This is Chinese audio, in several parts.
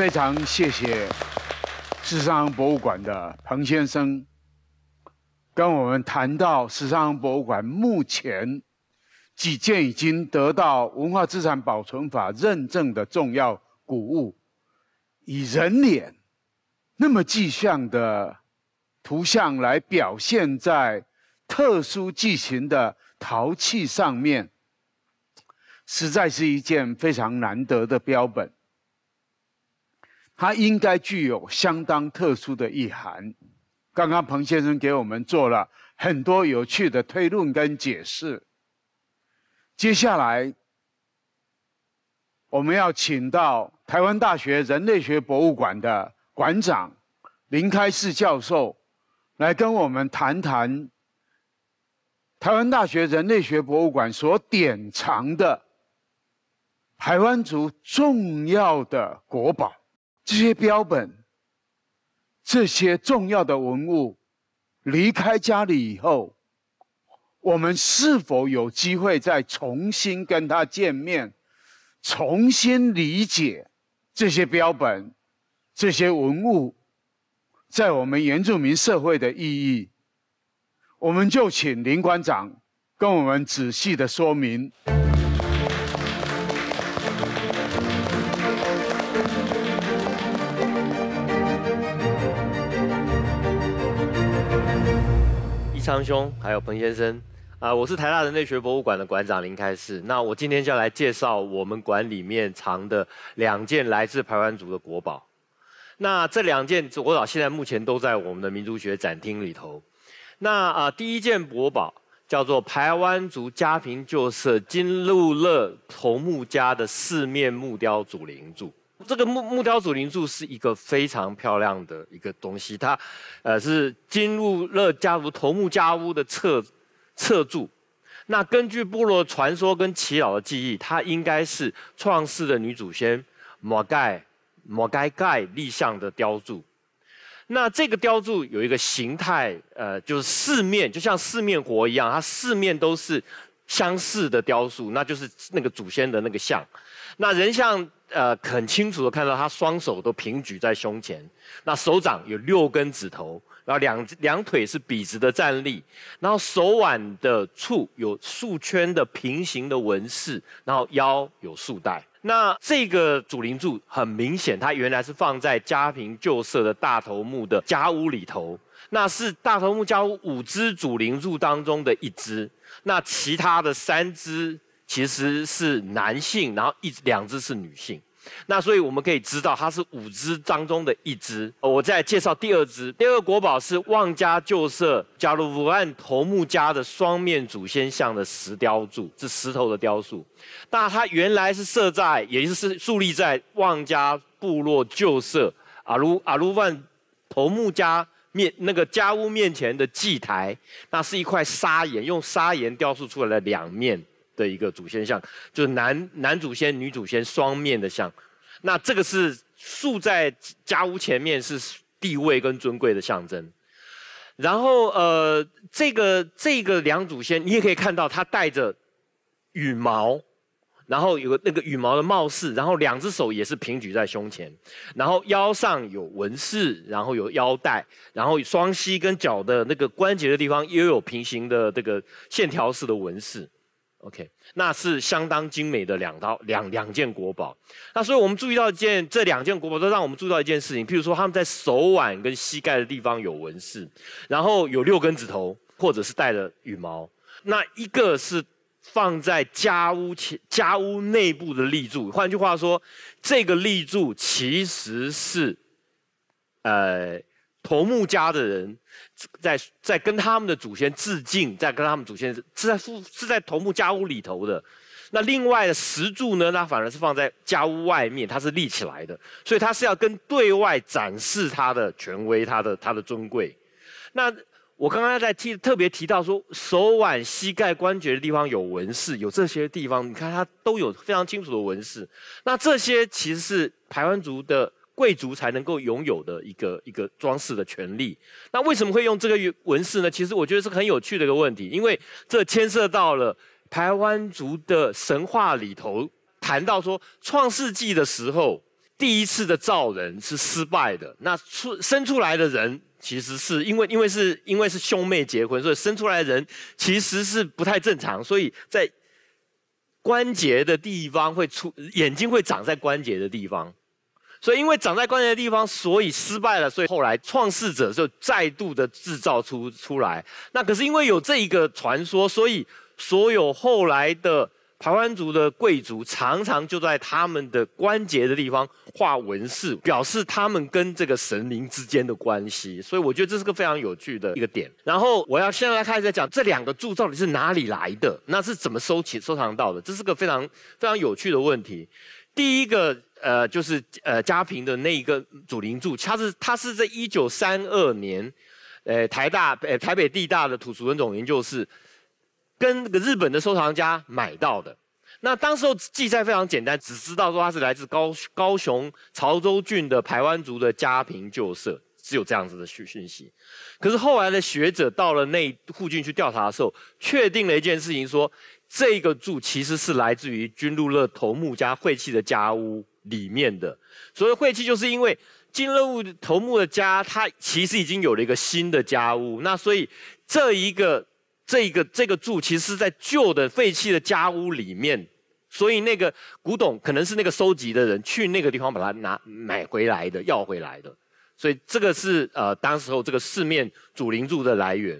非常谢谢时尚博物馆的彭先生，跟我们谈到时尚博物馆目前几件已经得到文化资产保存法认证的重要古物，以人脸那么具象的图像来表现在特殊剂型的陶器上面，实在是一件非常难得的标本。它应该具有相当特殊的意涵。刚刚彭先生给我们做了很多有趣的推论跟解释。接下来，我们要请到台湾大学人类学博物馆的馆长林开士教授，来跟我们谈谈台湾大学人类学博物馆所典藏的台湾族重要的国宝。这些标本、这些重要的文物离开家里以后，我们是否有机会再重新跟它见面，重新理解这些标本、这些文物在我们原住民社会的意义？我们就请林馆长跟我们仔细的说明。张兄，还有彭先生，啊，我是台大人类学博物馆的馆长林开士。那我今天就要来介绍我们馆里面藏的两件来自排湾族的国宝。那这两件国宝现在目前都在我们的民族学展厅里头。那啊，第一件国宝叫做排湾族家庭旧舍金禄乐头木家的四面木雕祖灵柱。这个木木雕祖灵柱是一个非常漂亮的一个东西，它，呃，是金入热家族头目家屋的侧侧柱。那根据部落传说跟祈老的记忆，它应该是创世的女祖先摩盖摩盖盖立像的雕柱。那这个雕柱有一个形态，呃，就是四面，就像四面佛一样，它四面都是相似的雕塑，那就是那个祖先的那个像。那人像。呃，很清楚的看到他双手都平举在胸前，那手掌有六根指头，然后两两腿是笔直的站立，然后手腕的处有数圈的平行的纹饰，然后腰有束带。那这个主灵柱很明显，它原来是放在家贫旧舍的大头目的家屋里头，那是大头目家屋五支主灵柱当中的一支，那其他的三支。其实是男性，然后一两只是女性，那所以我们可以知道它是五只当中的一只。我再介绍第二只，第二个国宝是旺家旧社阿鲁万头目家的双面祖先像的石雕柱，是石头的雕塑。那它原来是设在，也就是树立在旺家部落旧社阿鲁阿鲁万头目家面那个家屋面前的祭台，那是一块砂岩，用砂岩雕塑出来的两面。的一个祖先像，就是男男祖先、女祖先双面的像，那这个是竖在家屋前面，是地位跟尊贵的象征。然后，呃，这个这个两祖先，你也可以看到他戴着羽毛，然后有个那个羽毛的帽饰，然后两只手也是平举在胸前，然后腰上有纹饰，然后有腰带，然后双膝跟脚的那个关节的地方也有平行的这个线条式的纹饰。OK，那是相当精美的两刀两两件国宝。那所以我们注意到一件这两件国宝，都让我们注意到一件事情。譬如说，他们在手腕跟膝盖的地方有纹饰，然后有六根指头，或者是带了羽毛。那一个是放在家屋前家屋内部的立柱，换句话说，这个立柱其实是，呃。头目家的人在在跟他们的祖先致敬，在跟他们祖先是在是在头目家屋里头的。那另外的石柱呢，它反而是放在家屋外面，它是立起来的，所以它是要跟对外展示它的权威，它的它的尊贵。那我刚刚在提特别提到说，手腕、膝盖关节的地方有纹饰，有这些地方，你看它都有非常清楚的纹饰。那这些其实是台湾族的。贵族才能够拥有的一个一个装饰的权利。那为什么会用这个纹饰呢？其实我觉得是很有趣的一个问题，因为这牵涉到了台湾族的神话里头谈到说，创世纪的时候第一次的造人是失败的。那出生出来的人其实是因为因为是因为是兄妹结婚，所以生出来的人其实是不太正常，所以在关节的地方会出眼睛会长在关节的地方。所以，因为长在关节的地方，所以失败了。所以后来，创世者就再度的制造出出来。那可是因为有这一个传说，所以所有后来的台湾族的贵族，常常就在他们的关节的地方画纹饰，表示他们跟这个神灵之间的关系。所以，我觉得这是个非常有趣的一个点。然后，我要先来开始讲这两个柱到底是哪里来的，那是怎么收起收藏到的？这是个非常非常有趣的问题。第一个。呃，就是呃，家平的那一个主灵柱，他是他是在一九三二年，呃，台大呃台北地大的土俗人种研究室，跟那个日本的收藏家买到的。那当时候记载非常简单，只知道说它是来自高高雄潮州郡的台湾族的家坪旧社，只有这样子的讯讯息。可是后来的学者到了那附近去调查的时候，确定了一件事情，说这个柱其实是来自于君路乐头目家晦气的家屋。里面的所谓晦气，就是因为金任务头目的家，他其实已经有了一个新的家屋，那所以这一个、这一个、这个柱，其实是在旧的废弃的家屋里面，所以那个古董可能是那个收集的人去那个地方把它拿买回来的、要回来的，所以这个是呃，当时候这个四面主灵柱的来源。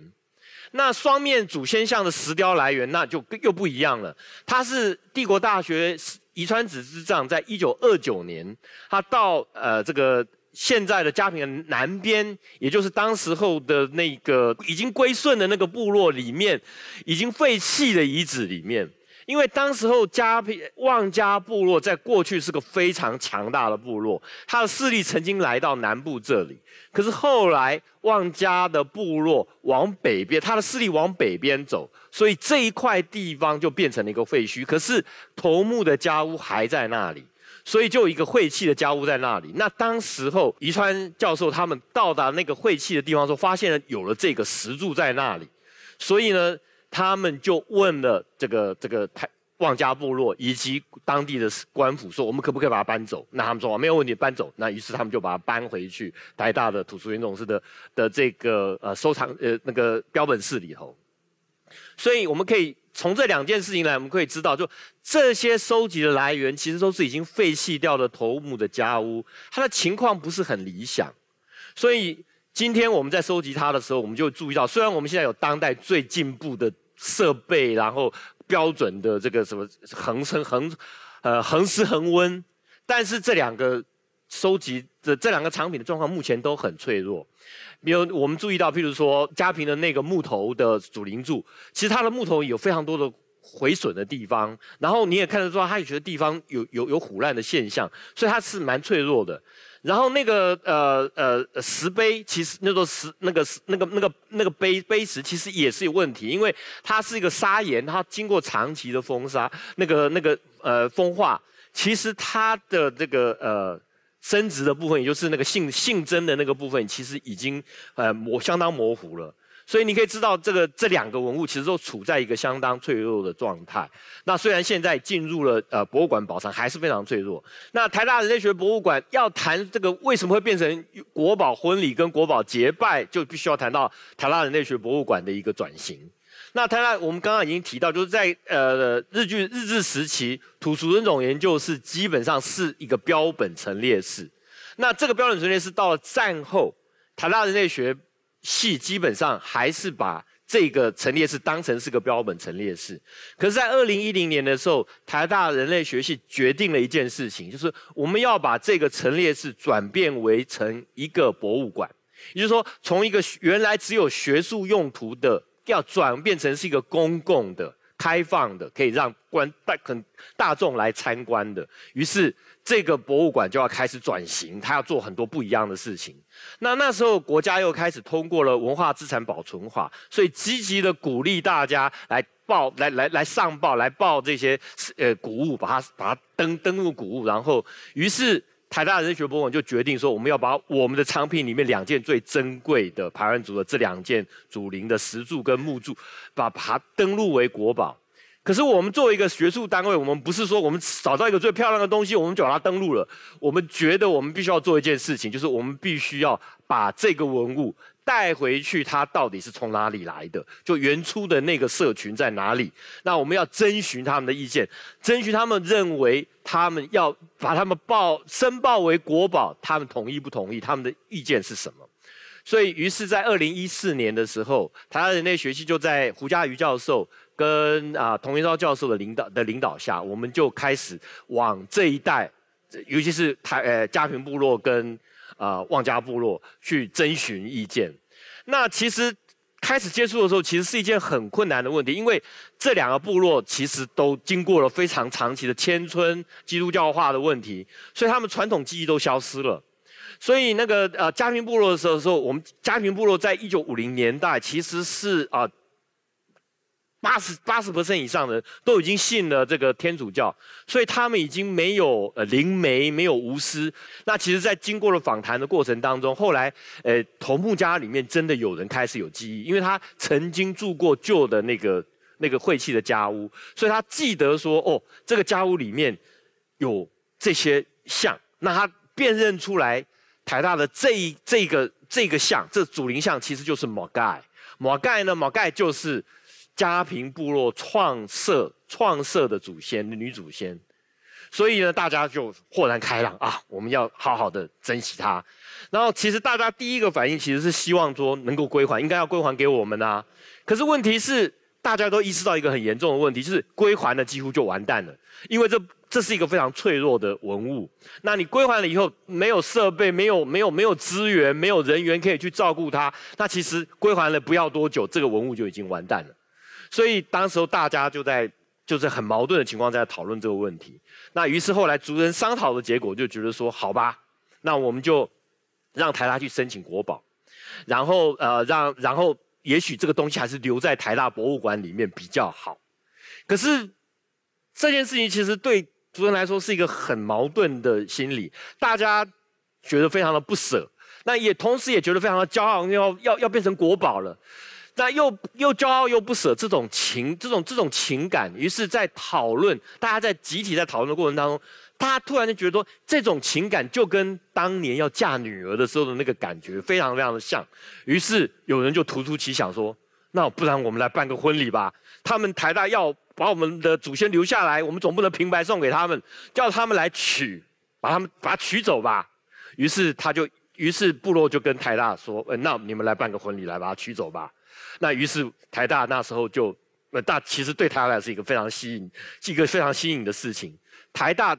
那双面祖先像的石雕来源，那就又不一样了，它是帝国大学。遗川子之战在1929年，他到呃这个现在的庭平南边，也就是当时候的那个已经归顺的那个部落里面，已经废弃的遗址里面。因为当时候加旺加部落在过去是个非常强大的部落，他的势力曾经来到南部这里，可是后来旺加的部落往北边，他的势力往北边走，所以这一块地方就变成了一个废墟。可是头目的家屋还在那里，所以就有一个晦气的家屋在那里。那当时候宜川教授他们到达那个晦气的地方时候，发现了有了这个石柱在那里，所以呢。他们就问了这个这个泰望家部落以及当地的官府，说我们可不可以把它搬走？那他们说啊，没有问题，搬走。那于是他们就把它搬回去台大的土著运动师的的这个呃收藏呃那个标本室里头。所以我们可以从这两件事情来，我们可以知道，就这些收集的来源其实都是已经废弃掉的头目的家屋，它的情况不是很理想，所以。今天我们在收集它的时候，我们就注意到，虽然我们现在有当代最进步的设备，然后标准的这个什么恒生恒，呃恒湿恒温，但是这两个收集的这两个产品的状况目前都很脆弱。比如我们注意到，譬如说嘉平的那个木头的主灵柱，其实它的木头有非常多的毁损的地方，然后你也看得出来，它有些地方有有有腐烂的现象，所以它是蛮脆弱的。然后那个呃呃石碑，其实那座石那个石那个那个那个碑碑石其实也是有问题，因为它是一个砂岩，它经过长期的风沙那个那个呃风化，其实它的这个呃生殖的部分，也就是那个性性征的那个部分，其实已经呃模相当模糊了。所以你可以知道，这个这两个文物其实都处在一个相当脆弱的状态。那虽然现在进入了呃博物馆保存，还是非常脆弱。那台大人类学博物馆要谈这个为什么会变成国宝婚礼跟国宝结拜，就必须要谈到台大人类学博物馆的一个转型。那台大我们刚刚已经提到，就是在呃日据日治时期，土俗人种研究是基本上是一个标本陈列室。那这个标准陈列室到了战后，台大人类学。系基本上还是把这个陈列室当成是个标本陈列室，可是，在二零一零年的时候，台大人类学系决定了一件事情，就是我们要把这个陈列室转变为成一个博物馆，也就是说，从一个原来只有学术用途的，要转变成是一个公共的。开放的可以让观大很大众来参观的，于是这个博物馆就要开始转型，它要做很多不一样的事情。那那时候国家又开始通过了文化资产保存法，所以积极的鼓励大家来报来来来上报来报这些呃古物，把它把它登登入古物，然后于是。台大人学博物馆就决定说，我们要把我们的藏品里面两件最珍贵的排湾族的这两件祖灵的石柱跟木柱，把它登录为国宝。可是我们作为一个学术单位，我们不是说我们找到一个最漂亮的东西，我们就把它登录了。我们觉得我们必须要做一件事情，就是我们必须要把这个文物。带回去，它到底是从哪里来的？就原初的那个社群在哪里？那我们要征询他们的意见，征询他们认为他们要把他们报申报为国宝，他们同意不同意？他们的意见是什么？所以，于是在二零一四年的时候，台湾人类学系就在胡家瑜教授跟啊童云昭教授的领导的领导下，我们就开始往这一带，尤其是台呃家庭部落跟。啊，旺家部落去征询意见，那其实开始接触的时候，其实是一件很困难的问题，因为这两个部落其实都经过了非常长期的迁村、基督教化的问题，所以他们传统记忆都消失了。所以那个呃，家庭部落的时候，我们家庭部落在一九五零年代其实是啊。八十八十 percent 以上的人都已经信了这个天主教，所以他们已经没有呃灵媒，没有巫师。那其实，在经过了访谈的过程当中，后来呃，头木家里面真的有人开始有记忆，因为他曾经住过旧的那个那个晦气的家屋，所以他记得说哦，这个家屋里面有这些像，那他辨认出来台大的这一这个这个像，这主灵像其实就是马盖。马盖呢，马盖就是。家平部落创设创设的祖先女祖先，所以呢，大家就豁然开朗啊！我们要好好的珍惜它。然后，其实大家第一个反应其实是希望说能够归还，应该要归还给我们啊。可是问题是，大家都意识到一个很严重的问题，就是归还了几乎就完蛋了，因为这这是一个非常脆弱的文物。那你归还了以后，没有设备，没有没有没有资源，没有人员可以去照顾它，那其实归还了不要多久，这个文物就已经完蛋了。所以当时大家就在就是很矛盾的情况下讨论这个问题。那于是后来族人商讨的结果就觉得说，好吧，那我们就让台大去申请国宝，然后呃让然后也许这个东西还是留在台大博物馆里面比较好。可是这件事情其实对族人来说是一个很矛盾的心理，大家觉得非常的不舍，那也同时也觉得非常的骄傲，要要要变成国宝了。那又又骄傲又不舍这种情这种这种情感，于是，在讨论大家在集体在讨论的过程当中，他突然就觉得说，这种情感就跟当年要嫁女儿的时候的那个感觉非常非常的像。于是有人就突出奇想说，那不然我们来办个婚礼吧？他们台大要把我们的祖先留下来，我们总不能平白送给他们，叫他们来娶，把他们把他娶走吧。于是他就，于是部落就跟台大说，那你们来办个婚礼，来把他娶走吧。那于是台大那时候就，那大其实对台大是一个非常吸引，是一个非常新颖的事情。台大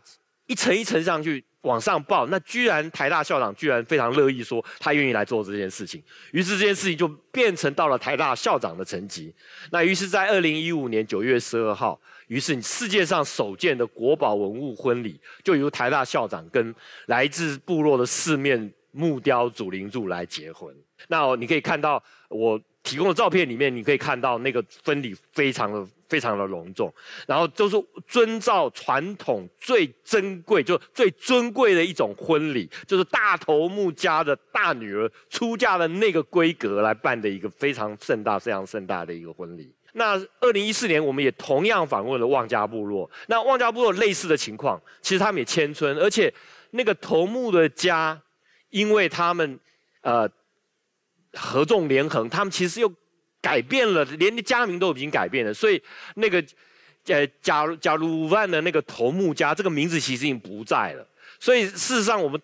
一层一层上去往上报，那居然台大校长居然非常乐意说他愿意来做这件事情。于是这件事情就变成到了台大校长的层级。那于是，在二零一五年九月十二号，于是世界上首件的国宝文物婚礼，就由台大校长跟来自部落的四面木雕祖灵柱来结婚。那你可以看到我。提供的照片里面，你可以看到那个婚礼非常的非常的隆重，然后就是遵照传统最珍贵就最尊贵的一种婚礼，就是大头目家的大女儿出嫁的那个规格来办的一个非常盛大、非常盛大的一个婚礼。那二零一四年，我们也同样访问了望家部落，那望家部落类似的情况，其实他们也迁村，而且那个头目的家，因为他们呃。合纵连横，他们其实又改变了，连家名都已经改变了，所以那个，呃，假如假如万的那个头目家这个名字其实已经不在了，所以事实上我们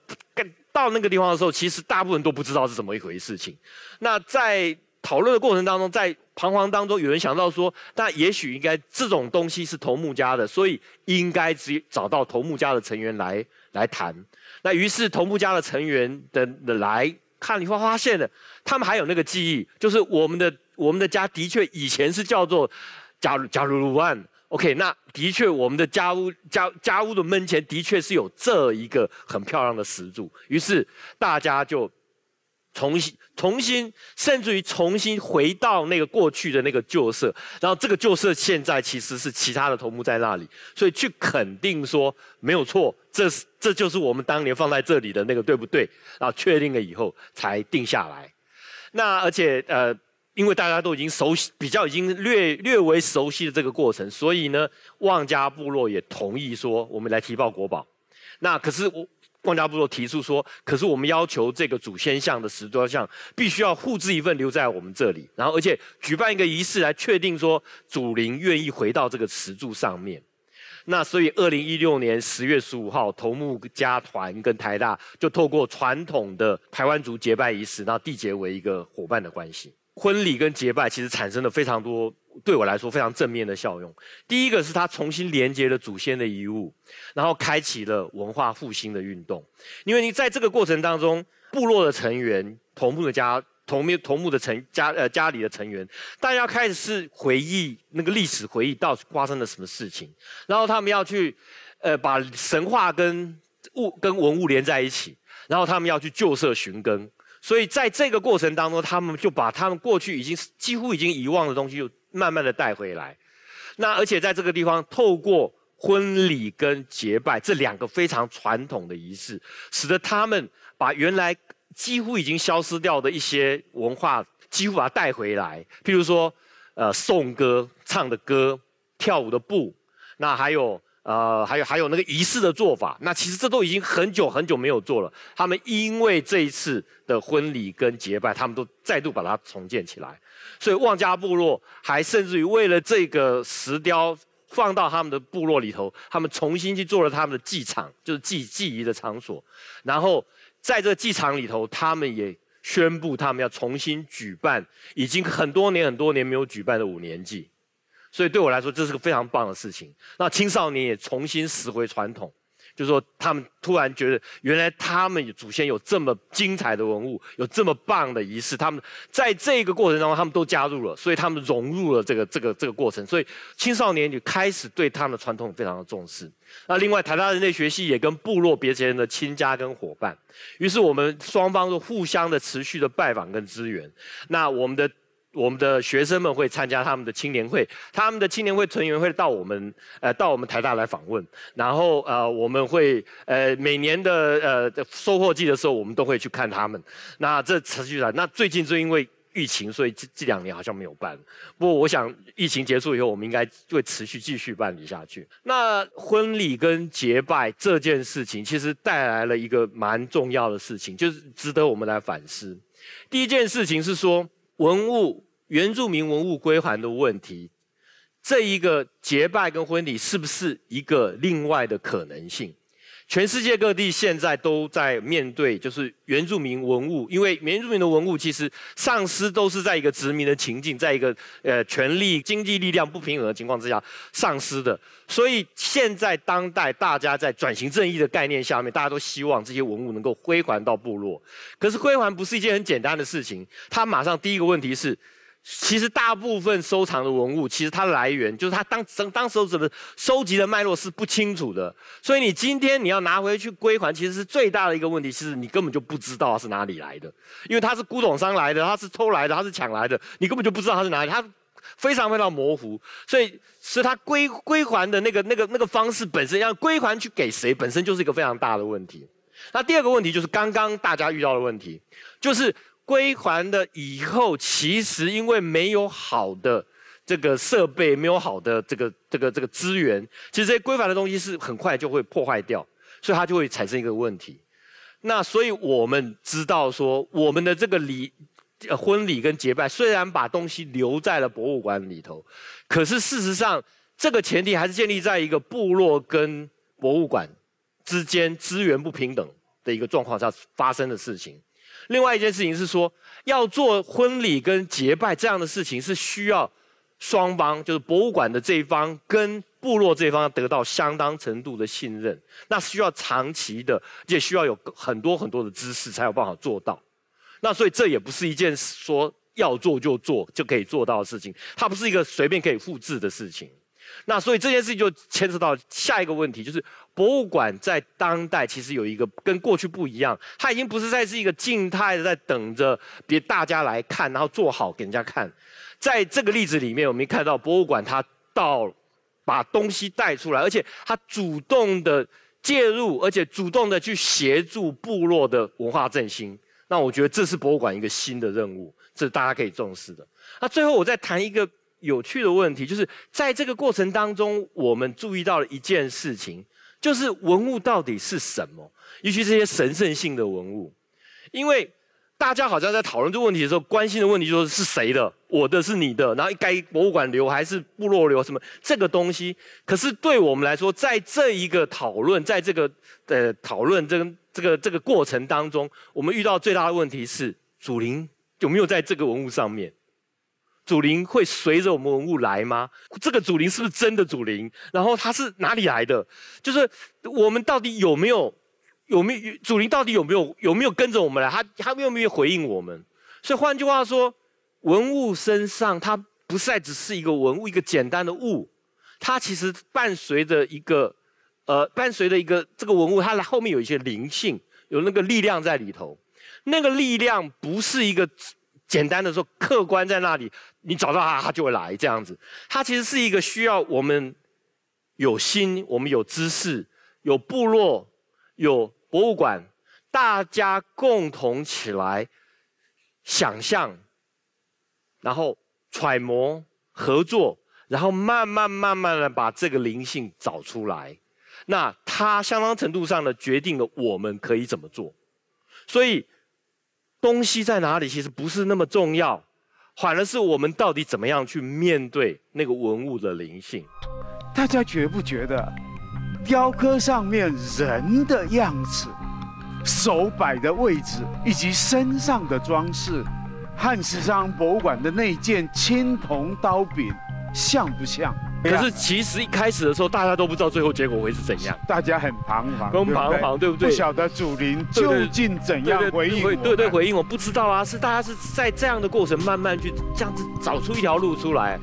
到那个地方的时候，其实大部分都不知道是怎么一回事情。那在讨论的过程当中，在彷徨当中，有人想到说，那也许应该这种东西是头目家的，所以应该只找到头目家的成员来来谈。那于是头目家的成员的的来。看，你会发现的，他们还有那个记忆，就是我们的我们的家的确以前是叫做“加鲁鲁万 ”，OK，那的确我们的家屋家家屋的门前的确是有这一个很漂亮的石柱，于是大家就。重新、重新，甚至于重新回到那个过去的那个旧社，然后这个旧社现在其实是其他的头目在那里，所以去肯定说没有错，这是这就是我们当年放在这里的那个，对不对？然后确定了以后才定下来。那而且呃，因为大家都已经熟悉，比较已经略略为熟悉的这个过程，所以呢，望加部落也同意说我们来提报国宝。那可是我。光家部落提出说，可是我们要求这个祖先像的石雕像，必须要复制一份留在我们这里，然后而且举办一个仪式来确定说祖灵愿意回到这个石柱上面。那所以，二零一六年十月十五号，头目家团跟台大就透过传统的台湾族结拜仪式，然后缔结为一个伙伴的关系。婚礼跟结拜其实产生了非常多。对我来说非常正面的效用。第一个是它重新连接了祖先的遗物，然后开启了文化复兴的运动。因为你在这个过程当中，部落的成员、同部的家、同面同部的成家呃家里的成员，大家开始是回忆那个历史，回忆到发生了什么事情，然后他们要去呃把神话跟物跟文物连在一起，然后他们要去旧社寻根。所以在这个过程当中，他们就把他们过去已经几乎已经遗忘的东西就慢慢的带回来，那而且在这个地方，透过婚礼跟结拜这两个非常传统的仪式，使得他们把原来几乎已经消失掉的一些文化，几乎把它带回来。譬如说，呃，颂歌唱的歌，跳舞的步，那还有。呃，还有还有那个仪式的做法，那其实这都已经很久很久没有做了。他们因为这一次的婚礼跟结拜，他们都再度把它重建起来。所以旺家部落还甚至于为了这个石雕放到他们的部落里头，他们重新去做了他们的祭场，就是祭祭仪的场所。然后在这个祭场里头，他们也宣布他们要重新举办，已经很多年很多年没有举办的五年祭。所以对我来说，这是个非常棒的事情。那青少年也重新拾回传统，就说他们突然觉得，原来他们祖先有这么精彩的文物，有这么棒的仪式。他们在这个过程当中，他们都加入了，所以他们融入了这个这个这个过程。所以青少年就开始对他们的传统非常的重视。那另外，台大人类学系也跟部落别的人的亲家跟伙伴，于是我们双方都互相的持续的拜访跟支援。那我们的。我们的学生们会参加他们的青年会，他们的青年会成员会到我们呃到我们台大来访问，然后呃我们会呃每年的呃收获季的时候，我们都会去看他们。那这持续了，那最近就因为疫情，所以这这两年好像没有办。不过我想疫情结束以后，我们应该会持续继续办理下去。那婚礼跟结拜这件事情，其实带来了一个蛮重要的事情，就是值得我们来反思。第一件事情是说文物。原住民文物归还的问题，这一个结拜跟婚礼是不是一个另外的可能性？全世界各地现在都在面对，就是原住民文物，因为原住民的文物其实丧失都是在一个殖民的情境，在一个呃权力、经济力量不平衡的情况之下丧失的。所以现在当代大家在转型正义的概念下面，大家都希望这些文物能够归还到部落。可是归还不是一件很简单的事情，它马上第一个问题是。其实大部分收藏的文物，其实它的来源就是它当当时候怎么收集的脉络是不清楚的，所以你今天你要拿回去归还，其实是最大的一个问题，是你根本就不知道是哪里来的，因为它是古董商来的，它是偷来的，它是抢来的，你根本就不知道它是哪里，它非常非常模糊，所以是它归归还的那个那个那个方式本身要归还去给谁，本身就是一个非常大的问题。那第二个问题就是刚刚大家遇到的问题，就是。归还的以后，其实因为没有好的这个设备，没有好的这个这个这个资源，其实这些归还的东西是很快就会破坏掉，所以它就会产生一个问题。那所以我们知道说，我们的这个礼、婚礼跟结拜，虽然把东西留在了博物馆里头，可是事实上，这个前提还是建立在一个部落跟博物馆之间资源不平等的一个状况下发生的事情。另外一件事情是说，要做婚礼跟结拜这样的事情，是需要双方，就是博物馆的这一方跟部落这一方得到相当程度的信任。那需要长期的，也需要有很多很多的知识，才有办法做到。那所以这也不是一件说要做就做就可以做到的事情，它不是一个随便可以复制的事情。那所以这件事情就牵涉到下一个问题，就是博物馆在当代其实有一个跟过去不一样，它已经不是再是一个静态的在等着别大家来看，然后做好给人家看。在这个例子里面，我们看到博物馆它到把东西带出来，而且它主动的介入，而且主动的去协助部落的文化振兴。那我觉得这是博物馆一个新的任务，这是大家可以重视的。那最后我再谈一个。有趣的问题就是，在这个过程当中，我们注意到了一件事情，就是文物到底是什么？尤其这些神圣性的文物，因为大家好像在讨论这个问题的时候，关心的问题就是是谁的？我的是你的，然后该博物馆留还是部落留什么？这个东西。可是对我们来说，在这一个讨论，在这个的讨论，这、个这个、这个过程当中，我们遇到最大的问题是：祖灵有没有在这个文物上面？主灵会随着我们文物来吗？这个主灵是不是真的主灵？然后它是哪里来的？就是我们到底有没有有没有主灵？到底有没有有没有跟着我们来？它它有没有回应我们？所以换句话说，文物身上它不再只是一个文物，一个简单的物，它其实伴随着一个呃，伴随着一个这个文物，它的后面有一些灵性，有那个力量在里头。那个力量不是一个简单的说客观在那里。你找到它，它就会来。这样子，它其实是一个需要我们有心，我们有知识，有部落，有博物馆，大家共同起来想象，然后揣摩合作，然后慢慢慢慢的把这个灵性找出来。那它相当程度上的决定了我们可以怎么做。所以东西在哪里其实不是那么重要。反而是我们到底怎么样去面对那个文物的灵性？大家觉不觉得，雕刻上面人的样子、手摆的位置以及身上的装饰，汉时商博物馆的那件青铜刀柄，像不像？可是，其实一开始的时候，大家都不知道最后结果会是怎样，大家很彷徨，很彷徨，对不对？不晓得主灵究竟怎样回应，对对回应，我不知道啊，是大家是在这样的过程慢慢去这样子找出一条路出来。